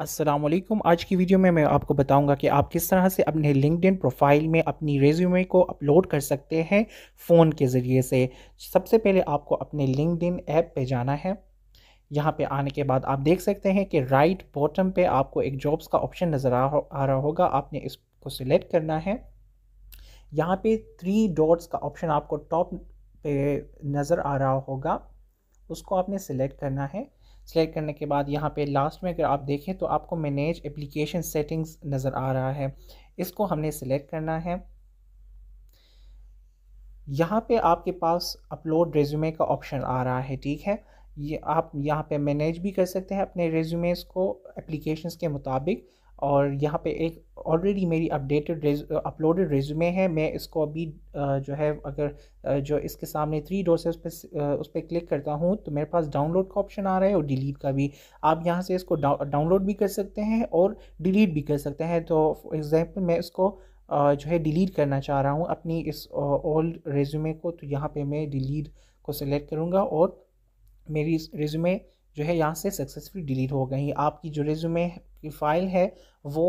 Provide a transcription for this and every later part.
असलम आज की वीडियो में मैं आपको बताऊंगा कि आप किस तरह से अपने लिंकड प्रोफाइल में अपनी रेज्यूमे को अपलोड कर सकते हैं फ़ोन के ज़रिए से सबसे पहले आपको अपने लिंकड ऐप पे जाना है यहाँ पे आने के बाद आप देख सकते हैं कि राइट बॉटम पे आपको एक जॉब्स का ऑप्शन नज़र आ, रहा होगा आपने इसको सिलेक्ट करना है यहाँ पर थ्री डॉट्स का ऑप्शन आपको टॉप पे नज़र आ रहा होगा उसको आपने सेलेक्ट करना है सेलेक्ट करने के बाद यहाँ पे लास्ट में अगर आप देखें तो आपको मैनेज एप्लीकेशन सेटिंग्स नज़र आ रहा है इसको हमने सेलेक्ट करना है यहाँ पे आपके पास अपलोड रेज्यूमे का ऑप्शन आ रहा है ठीक है ये आप यहाँ पे मैनेज भी कर सकते हैं अपने रेज्यूमेज़ को एप्लीकेशन के मुताबिक और यहाँ पे एक ऑलरेडी मेरी अपडेटेड अपलोडेड रेज्यूमे है मैं इसको अभी जो है अगर जो इसके सामने थ्री डॉट्स है उस पर उस पर क्लिक करता हूँ तो मेरे पास डाउनलोड का ऑप्शन आ रहा है और डिलीट का भी आप यहाँ से इसको डाउनलोड भी कर सकते हैं और डिलीट भी कर सकते हैं तो फॉर एग्ज़ाम्पल मैं इसको जो है डिलीट करना चाह रहा हूँ अपनी इस ओल्ड रेज्यूमे को तो यहाँ पर मैं डिलीट को सिलेक्ट करूँगा और मेरी रिज्यूमे जो है यहाँ से सक्सेसफुली डिलीट हो गई आपकी जो रिज्यूमे की फ़ाइल है वो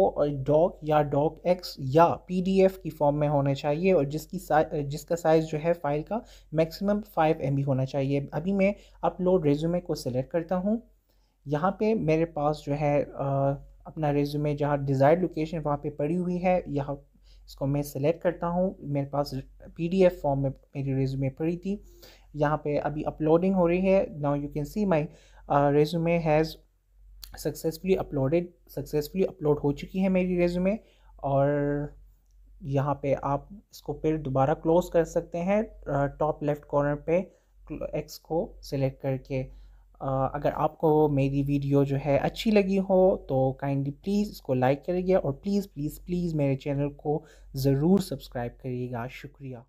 डॉक या डॉक एक्स या पीडीएफ की फॉर्म में होने चाहिए और जिसकी जिसका साइज़ जो है फ़ाइल का मैक्सिमम फाइव एम होना चाहिए अभी मैं अपलोड रेज्यूमे को सिलेक्ट करता हूँ यहाँ पे मेरे पास जो है आ, अपना रेज्यूमे जहाँ डिज़ायर्ड लोकेशन वहाँ पे पड़ी हुई है यहाँ इसको मैं सिलेक्ट करता हूँ मेरे पास पीडीएफ फॉर्म में मेरी रेज्यूमे पड़ी थी यहाँ पे अभी अपलोडिंग हो रही है now you can see my resume has successfully uploaded successfully upload हो चुकी है मेरी रेज्यूमे और यहाँ पे आप इसको फिर दोबारा क्लोज़ कर सकते हैं टॉप लेफ्ट कॉर्नर पे एक्स को सिलेक्ट करके अगर आपको मेरी वीडियो जो है अच्छी लगी हो तो काइंडली प्लीज़ इसको लाइक करिएगा और प्लीज़ प्लीज़ प्लीज़ मेरे चैनल को ज़रूर सब्सक्राइब करिएगा शुक्रिया